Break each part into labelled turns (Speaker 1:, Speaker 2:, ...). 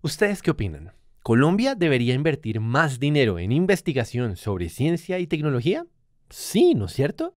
Speaker 1: ¿Ustedes qué opinan? ¿Colombia debería invertir más dinero en investigación sobre ciencia y tecnología? Sí, ¿no es cierto?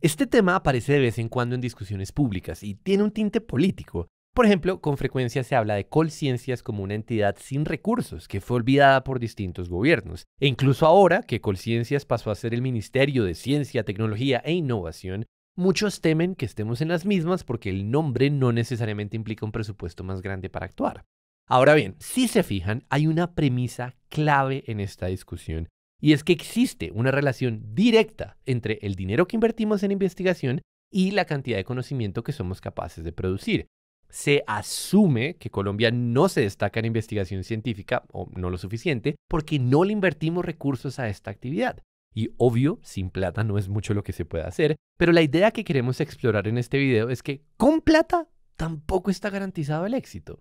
Speaker 1: Este tema aparece de vez en cuando en discusiones públicas y tiene un tinte político. Por ejemplo, con frecuencia se habla de Colciencias como una entidad sin recursos que fue olvidada por distintos gobiernos. E incluso ahora que Colciencias pasó a ser el Ministerio de Ciencia, Tecnología e Innovación, muchos temen que estemos en las mismas porque el nombre no necesariamente implica un presupuesto más grande para actuar. Ahora bien, si se fijan, hay una premisa clave en esta discusión y es que existe una relación directa entre el dinero que invertimos en investigación y la cantidad de conocimiento que somos capaces de producir. Se asume que Colombia no se destaca en investigación científica, o no lo suficiente, porque no le invertimos recursos a esta actividad. Y obvio, sin plata no es mucho lo que se puede hacer, pero la idea que queremos explorar en este video es que con plata tampoco está garantizado el éxito.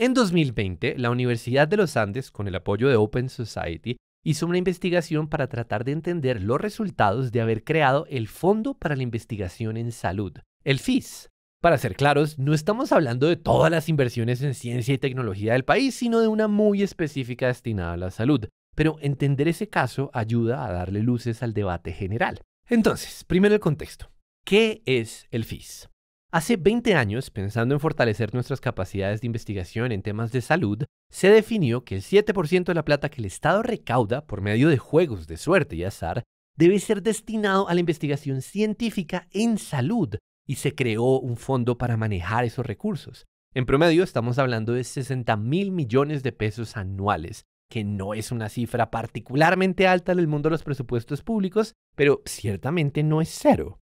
Speaker 1: En 2020, la Universidad de los Andes, con el apoyo de Open Society, hizo una investigación para tratar de entender los resultados de haber creado el Fondo para la Investigación en Salud, el FIS. Para ser claros, no estamos hablando de todas las inversiones en ciencia y tecnología del país, sino de una muy específica destinada a la salud. Pero entender ese caso ayuda a darle luces al debate general. Entonces, primero el contexto. ¿Qué es el FIS? Hace 20 años, pensando en fortalecer nuestras capacidades de investigación en temas de salud, se definió que el 7% de la plata que el Estado recauda por medio de juegos de suerte y azar debe ser destinado a la investigación científica en salud y se creó un fondo para manejar esos recursos. En promedio estamos hablando de 60 mil millones de pesos anuales, que no es una cifra particularmente alta en el mundo de los presupuestos públicos, pero ciertamente no es cero.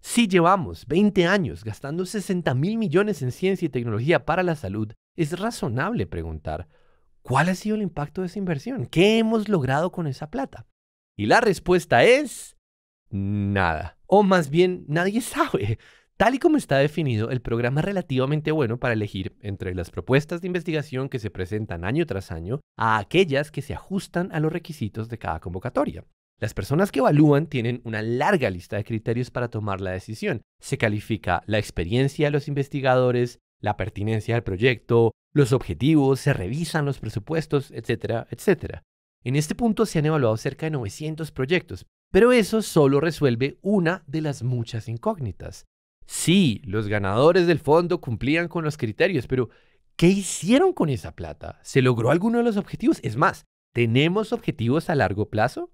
Speaker 1: Si llevamos 20 años gastando 60 mil millones en ciencia y tecnología para la salud, es razonable preguntar, ¿cuál ha sido el impacto de esa inversión? ¿Qué hemos logrado con esa plata? Y la respuesta es nada. O más bien, nadie sabe. Tal y como está definido, el programa es relativamente bueno para elegir entre las propuestas de investigación que se presentan año tras año a aquellas que se ajustan a los requisitos de cada convocatoria. Las personas que evalúan tienen una larga lista de criterios para tomar la decisión. Se califica la experiencia de los investigadores, la pertinencia del proyecto, los objetivos, se revisan los presupuestos, etcétera, etcétera. En este punto se han evaluado cerca de 900 proyectos, pero eso solo resuelve una de las muchas incógnitas. Sí, los ganadores del fondo cumplían con los criterios, pero ¿qué hicieron con esa plata? ¿Se logró alguno de los objetivos? Es más, ¿tenemos objetivos a largo plazo?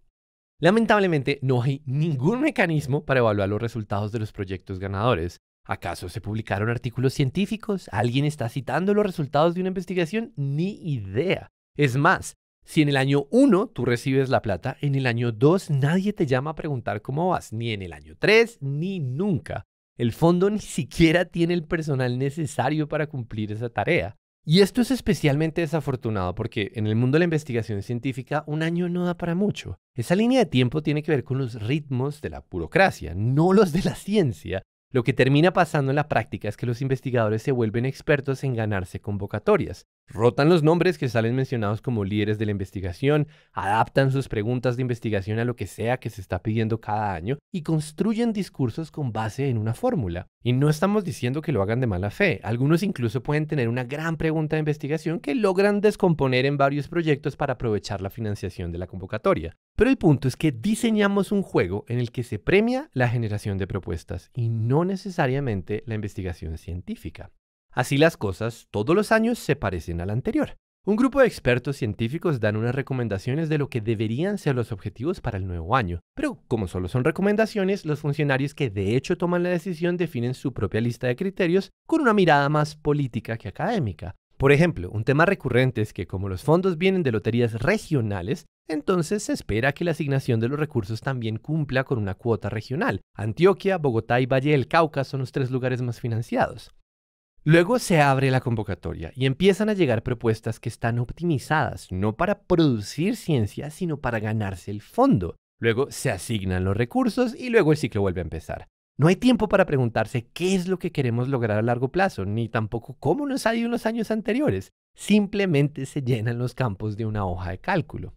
Speaker 1: Lamentablemente, no hay ningún mecanismo para evaluar los resultados de los proyectos ganadores. ¿Acaso se publicaron artículos científicos? ¿Alguien está citando los resultados de una investigación? Ni idea. Es más, si en el año 1 tú recibes la plata, en el año 2 nadie te llama a preguntar cómo vas, ni en el año 3, ni nunca. El fondo ni siquiera tiene el personal necesario para cumplir esa tarea. Y esto es especialmente desafortunado porque en el mundo de la investigación científica un año no da para mucho. Esa línea de tiempo tiene que ver con los ritmos de la burocracia, no los de la ciencia. Lo que termina pasando en la práctica es que los investigadores se vuelven expertos en ganarse convocatorias, Rotan los nombres que salen mencionados como líderes de la investigación, adaptan sus preguntas de investigación a lo que sea que se está pidiendo cada año y construyen discursos con base en una fórmula. Y no estamos diciendo que lo hagan de mala fe, algunos incluso pueden tener una gran pregunta de investigación que logran descomponer en varios proyectos para aprovechar la financiación de la convocatoria. Pero el punto es que diseñamos un juego en el que se premia la generación de propuestas y no necesariamente la investigación científica. Así las cosas, todos los años se parecen al anterior. Un grupo de expertos científicos dan unas recomendaciones de lo que deberían ser los objetivos para el nuevo año, pero como solo son recomendaciones, los funcionarios que de hecho toman la decisión definen su propia lista de criterios con una mirada más política que académica. Por ejemplo, un tema recurrente es que como los fondos vienen de loterías regionales, entonces se espera que la asignación de los recursos también cumpla con una cuota regional. Antioquia, Bogotá y Valle del Cauca son los tres lugares más financiados. Luego se abre la convocatoria y empiezan a llegar propuestas que están optimizadas, no para producir ciencia, sino para ganarse el fondo. Luego se asignan los recursos y luego el ciclo vuelve a empezar. No hay tiempo para preguntarse qué es lo que queremos lograr a largo plazo, ni tampoco cómo nos ha ido en los años anteriores. Simplemente se llenan los campos de una hoja de cálculo.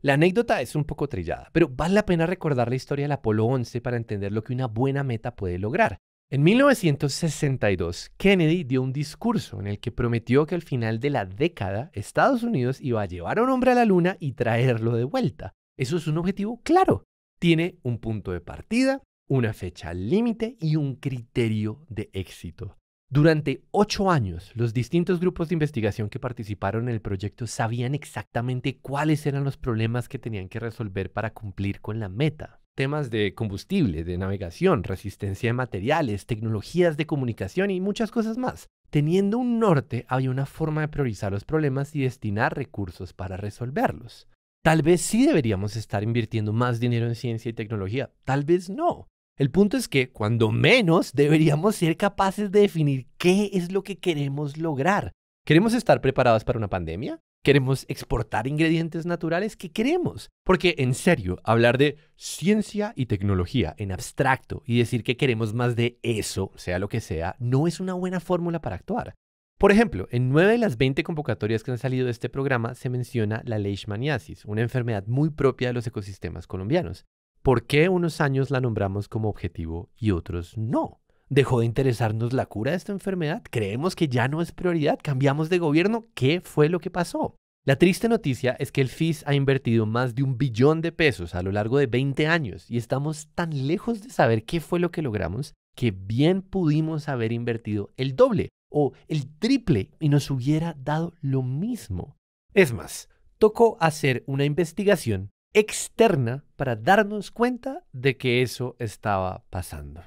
Speaker 1: La anécdota es un poco trillada, pero vale la pena recordar la historia del Apolo 11 para entender lo que una buena meta puede lograr. En 1962, Kennedy dio un discurso en el que prometió que al final de la década Estados Unidos iba a llevar a un hombre a la luna y traerlo de vuelta. Eso es un objetivo claro. Tiene un punto de partida, una fecha límite y un criterio de éxito. Durante ocho años, los distintos grupos de investigación que participaron en el proyecto sabían exactamente cuáles eran los problemas que tenían que resolver para cumplir con la meta temas de combustible, de navegación, resistencia de materiales, tecnologías de comunicación y muchas cosas más. Teniendo un norte, había una forma de priorizar los problemas y destinar recursos para resolverlos. Tal vez sí deberíamos estar invirtiendo más dinero en ciencia y tecnología, tal vez no. El punto es que, cuando menos, deberíamos ser capaces de definir qué es lo que queremos lograr. ¿Queremos estar preparados para una pandemia? ¿Queremos exportar ingredientes naturales? ¿Qué queremos? Porque en serio, hablar de ciencia y tecnología en abstracto y decir que queremos más de eso, sea lo que sea, no es una buena fórmula para actuar. Por ejemplo, en 9 de las 20 convocatorias que han salido de este programa se menciona la leishmaniasis, una enfermedad muy propia de los ecosistemas colombianos. ¿Por qué unos años la nombramos como objetivo y otros no? ¿Dejó de interesarnos la cura de esta enfermedad? ¿Creemos que ya no es prioridad? ¿Cambiamos de gobierno? ¿Qué fue lo que pasó? La triste noticia es que el FIS ha invertido más de un billón de pesos a lo largo de 20 años y estamos tan lejos de saber qué fue lo que logramos que bien pudimos haber invertido el doble o el triple y nos hubiera dado lo mismo. Es más, tocó hacer una investigación externa para darnos cuenta de que eso estaba pasando.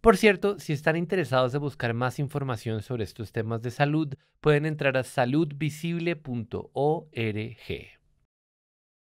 Speaker 1: Por cierto, si están interesados en buscar más información sobre estos temas de salud, pueden entrar a saludvisible.org.